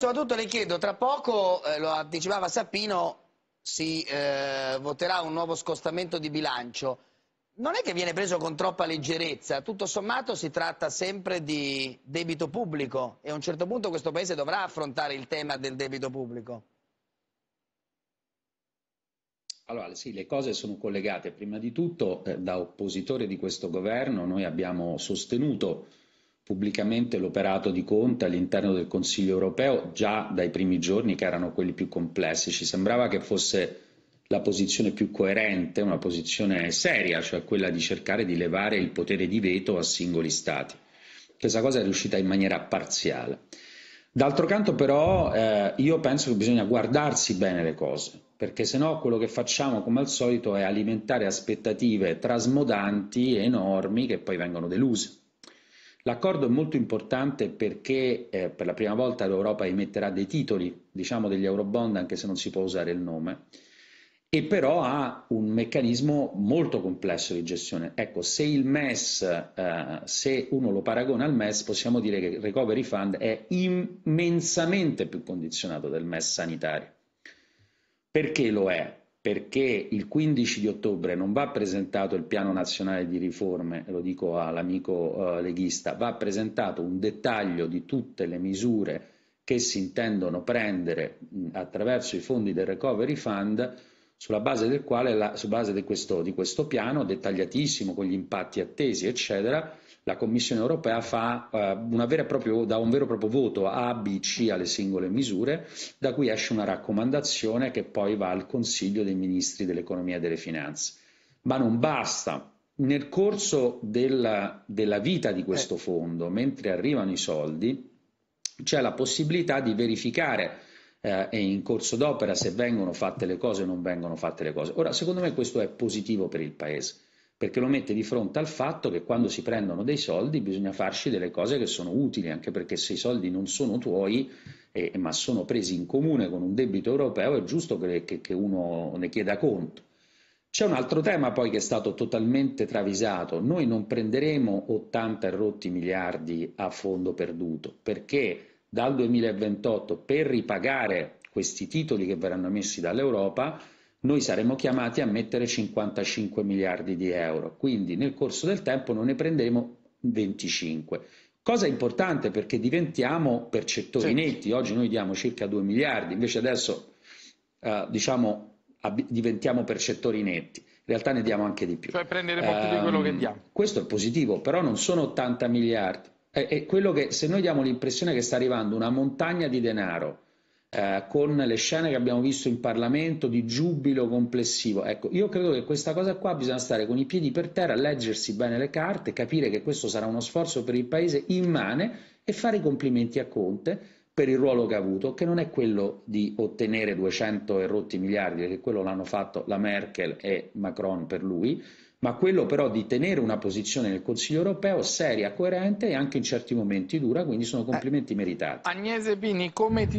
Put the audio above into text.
Soprattutto le chiedo, tra poco, eh, lo anticipava Sappino, si eh, voterà un nuovo scostamento di bilancio. Non è che viene preso con troppa leggerezza, tutto sommato si tratta sempre di debito pubblico e a un certo punto questo Paese dovrà affrontare il tema del debito pubblico. Allora, sì, le cose sono collegate. Prima di tutto, eh, da oppositore di questo governo, noi abbiamo sostenuto pubblicamente l'operato di Conte all'interno del Consiglio europeo già dai primi giorni che erano quelli più complessi. Ci sembrava che fosse la posizione più coerente, una posizione seria, cioè quella di cercare di levare il potere di veto a singoli stati. Questa cosa è riuscita in maniera parziale. D'altro canto però eh, io penso che bisogna guardarsi bene le cose, perché se no quello che facciamo come al solito è alimentare aspettative trasmodanti enormi che poi vengono deluse. L'accordo è molto importante perché eh, per la prima volta l'Europa emetterà dei titoli, diciamo degli Eurobond, anche se non si può usare il nome, e però ha un meccanismo molto complesso di gestione. Ecco, se il MES, eh, se uno lo paragona al MES, possiamo dire che il Recovery Fund è immensamente più condizionato del MES sanitario. Perché lo è? perché il 15 di ottobre non va presentato il piano nazionale di riforme, lo dico all'amico eh, leghista, va presentato un dettaglio di tutte le misure che si intendono prendere attraverso i fondi del Recovery Fund sulla base del quale, la, su base di questo, di questo piano dettagliatissimo con gli impatti attesi, eccetera, la Commissione europea fa eh, propria, dà un vero e proprio voto A, B, C alle singole misure, da cui esce una raccomandazione che poi va al Consiglio dei Ministri dell'Economia e delle Finanze. Ma non basta. Nel corso della, della vita di questo eh. fondo, mentre arrivano i soldi, c'è la possibilità di verificare eh, e in corso d'opera se vengono fatte le cose o non vengono fatte le cose. Ora, secondo me questo è positivo per il Paese perché lo mette di fronte al fatto che quando si prendono dei soldi bisogna farci delle cose che sono utili, anche perché se i soldi non sono tuoi, eh, ma sono presi in comune con un debito europeo, è giusto che, che, che uno ne chieda conto. C'è un altro tema poi che è stato totalmente travisato. Noi non prenderemo 80 rotti miliardi a fondo perduto, perché dal 2028 per ripagare questi titoli che verranno emessi dall'Europa noi saremo chiamati a mettere 55 miliardi di euro, quindi nel corso del tempo non ne prenderemo 25. Cosa importante perché diventiamo percettori certo. netti, oggi noi diamo circa 2 miliardi, invece adesso eh, diciamo, ab- diventiamo percettori netti. In realtà ne diamo anche di più. Cioè prenderemo eh, più di ehm, quello che diamo. Questo è positivo, però non sono 80 miliardi. È, è quello che se noi diamo l'impressione che sta arrivando una montagna di denaro eh, con le scene che abbiamo visto in Parlamento di giubilo complessivo. Ecco, io credo che questa cosa qua bisogna stare con i piedi per terra, leggersi bene le carte, capire che questo sarà uno sforzo per il Paese immane e fare i complimenti a Conte per il ruolo che ha avuto, che non è quello di ottenere 200 e rotti miliardi, perché quello l'hanno fatto la Merkel e Macron per lui, ma quello però di tenere una posizione nel Consiglio europeo seria, coerente e anche in certi momenti dura, quindi sono eh, complimenti meritati. Agnese Bini, come ti